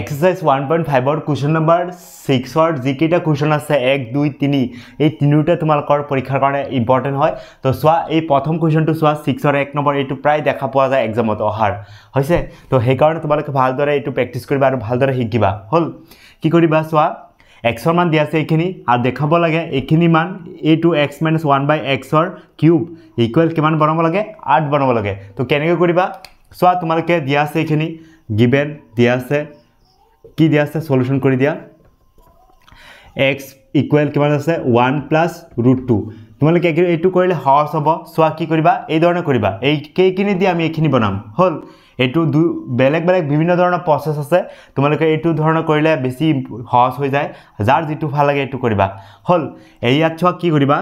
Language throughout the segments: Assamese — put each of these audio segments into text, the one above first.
এক্সাৰচাইজ ওৱান পইণ্ট ফাইভৰ কুৱেশ্যন নম্বৰ ছিক্সৰ যিকেইটা কুৱেশ্যন আছে এক দুই তিনি এই তিনিওটা তোমালোকৰ পৰীক্ষাৰ কাৰণে ইম্পৰ্টেণ্ট হয় তো চোৱা এই প্ৰথম কুৱেশ্যনটো চোৱা ছিক্সৰ এক নম্বৰ এইটো প্ৰায় দেখা পোৱা যায় এক্সামত অহাৰ হৈছে তো সেইকাৰণে তোমালোকে ভালদৰে এইটো প্ৰেক্টিছ কৰিবা আৰু ভালদৰে শিকিবা হ'ল কি কৰিবা চোৱা এক্সৰ মান দিয়া আছে এইখিনি আৰু দেখাব লাগে এইখিনি মান এইটো এক্স মাইনাছ ওৱান বাই এক্সৰ কিউব ইকুৱেল কিমান বনাব লাগে আৰ্ট বনাব লাগে তো কেনেকৈ কৰিবা চোৱা তোমালোকে দিয়া আছে এইখিনি গিভেন দিয়া আছে কি দিয়া আছে চলিউশ্যন কৰি দিয়া এক্স ইকুৱেল কিমান আছে ওৱান প্লাছ ৰুট টু তোমালোকে এইটো কৰিলে সহজ হ'ব চোৱা কি কৰিবা এইধৰণে কৰিবা এই কেইখিনিয়েদি আমি এইখিনি বনাম হ'ল এইটো দু বেলেগ বেলেগ বিভিন্ন ধৰণৰ প্ৰচেছ আছে তোমালোকে এইটো ধৰণে কৰিলে বেছি সহজ হৈ যায় যাৰ যিটো ভাল লাগে এইটো কৰিবা হ'ল এই ইয়াত চোৱা কি কৰিবা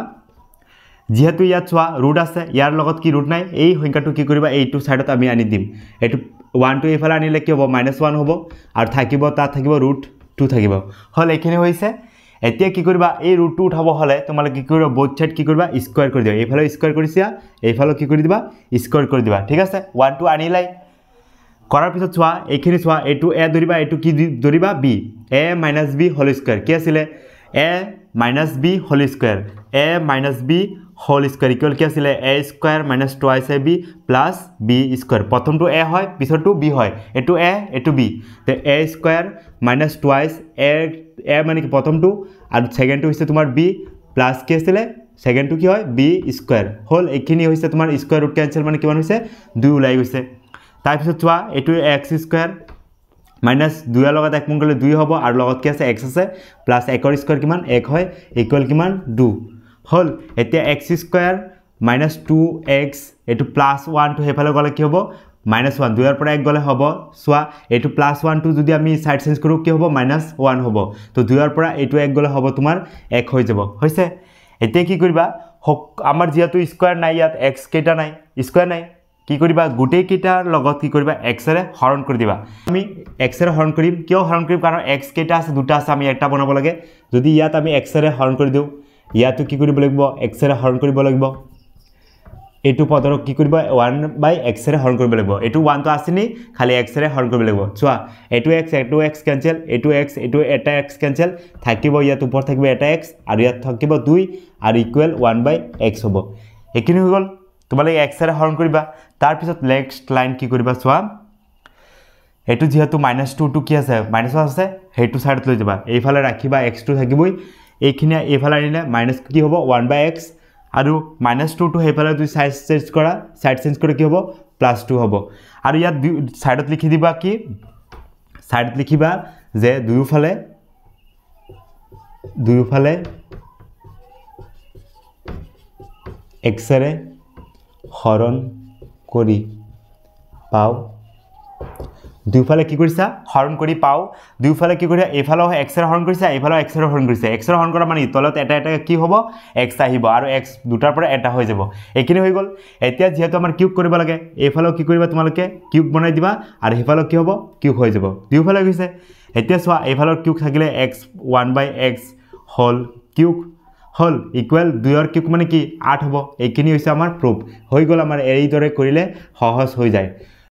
যিহেতু ইয়াত চোৱা ৰুট আছে ইয়াৰ লগত কি ৰুট নাই এই সংখ্যাটো কি কৰিবা এইটো ছাইডত আমি আনি দিম এইটো ওৱান টু এইফালে আনিলে কি হ'ব মাইনাছ ওৱান হ'ব আৰু থাকিব তাত থাকিব ৰুট টু থাকিব হ'ল এইখিনি হৈছে এতিয়া কি কৰিবা এই ৰুটটো উঠাব হ'লে তোমালোকে কি কৰিবা বৌথ ছাইড কি কৰিবা স্কুৱাৰ কৰি দিবা এইফালেও স্কুৱাৰ কৰিছা এইফালেও কি কৰি দিবা স্কুৱাৰ কৰি দিবা ঠিক আছে ওৱান টু আনিলাই কৰাৰ পিছত চোৱা এইখিনি চোৱা এইটো এ ধৰিবা এইটো কি ধৰিবা বি এ মাইনাছ বি হ'ল স্কুৱাৰ কি আছিলে এ মাইনাছ বি হ'ল square A minus B whole square equal কি আছিলে A square minus twice A B plus B square প্ৰথমটো এ হয় পিছর বি হয় এইটো এ এটু বি তো A square minus twice A A মানে কি প্ৰথমটো আৰু ছেকেণ্ডটো হৈছে তোমাৰ বি প্লাছ কি আছিলে ছেকেণ্ডটো কি হয় বি স্কয়াৰ হ'ল এইখিনি হৈছে তোমাৰ স্কোৱাৰ ৰুট কেঞ্চেল মানে কিমান হৈছে দুই ওলাই গৈছে তাৰপিছত চোৱা এইটো এক্স স্কয়াৰ মাইনাছ দুয়েৰ লগত এক মন গেলে দুই হব আৰু লগত কি আছে এক্স আছে প্লাছ একৰ স্কোৱাৰ কিমান এক হয় ইকুৱেল কিমান দু হল এতিয়া X square minus two X এইটো প্লাছ ওৱানটো সেইফালে গ'লে কি হ'ব মাইনাছ ওৱান দুয়াৰ পৰা এক গ'লে হ'ব চোৱা এইটো প্লাছ ওৱানটো যদি আমি ছাইড চেঞ্জ কৰোঁ কি হ'ব মাইনাছ ওৱান হ'ব তো দুয়াৰ পৰা এইটো এক গ'লে হ'ব তোমাৰ এক হৈ যাব হৈছে এতিয়া কি কৰিবা আমাৰ যিহেতু স্কুৱাৰ নাই ইয়াত এক্স কেইটা নাই স্কুৱাৰ নাই কি কৰিবা গোটেইকেইটাৰ লগত কি কৰিবা এক্সৰে হৰণ কৰি দিবা আমি এক্সেৰে হৰণ কৰিম কিয় হৰণ কৰিম কাৰণ এক্স কেইটা আছে দুটা আছে আমি এটা বনাব লাগে যদি ইয়াত আমি এক্সেৰে হৰণ কৰি দিওঁ ইয়াতো কি কৰিব লাগিব এক্সেৰে হৰণ কৰিব লাগিব এইটো পদৰ কি কৰিব ওৱান বাই এক্সেৰে হৰণ কৰিব লাগিব এইটো ওৱানটো আছে নি খালি এক্সেৰে হৰণ কৰিব লাগিব চোৱা এইটো এক্স এইটো এক্স কেঞ্চেল এইটো এক্স এইটো এটা এক্স কেঞ্চেল থাকিব ইয়াত ওপৰত থাকিব এটা এক্স আৰু ইয়াত থাকিব দুই আৰু ইকুৱেল ওৱান বাই এক্স হ'ব সেইখিনি হৈ গ'ল তোমালোকে এক্সেৰে হৰণ কৰিবা তাৰপিছত নেক্সট লাইন কি কৰিবা চোৱা এইটো যিহেতু মাইনাছ টুটো কি আছে মাইনাছ আছে সেইটো ছাইডত লৈ যাবা এইফালে ৰাখিবা এক্সটো থাকিবই এইখিনি এইফালে আনিলে মাইনাছ কি হ'ব ওৱান বাই এক্স আৰু মাইনাছ টুটো সেইফালে তুমি চাইড চেঞ্জ কৰা চাইড চেঞ্জ কৰি কি হ'ব প্লাছ টু হ'ব আৰু ইয়াত ছাইডত লিখি দিবা কি ছাইডত লিখিবা যে দুয়োফালে দুয়োফালে এক্সৰে হৰণ কৰি পাওঁ দুইফালে কি কৰিছা হৰণ কৰি পাওঁ দুইফালে কি কৰিছা এক্স এক্সৰে হৰণ কৰিছা এইফালে এক্সৰে হৰণ কৰিছা এক্সৰে হৰণ কৰা মানে তলত এটা এটা কি হ'ব এক্স আহিব আৰু এক্স দুটাৰ পৰা এটা হৈ যাব এইখিনি হৈ গ'ল এতিয়া যিহেতু আমাৰ কিউক কৰিব লাগে এইফালেও কি কৰিবা তোমালোকে কিউব বনাই দিবা আৰু সেইফালেও কি হ'ব কিউক হৈ যাব দুয়োফালে গৈছে এতিয়া চোৱা এইফালৰ কিউক থাকিলে এক্স ওৱান বাই এক্স হ'ল কিউক হ'ল ইকুৱেল দুয়ৰ কিউক মানে কি আঠ হ'ব এইখিনি হৈছে আমাৰ প্ৰুফ হৈ গ'ল আমাৰ এইদৰে কৰিলে সহজ হৈ যায়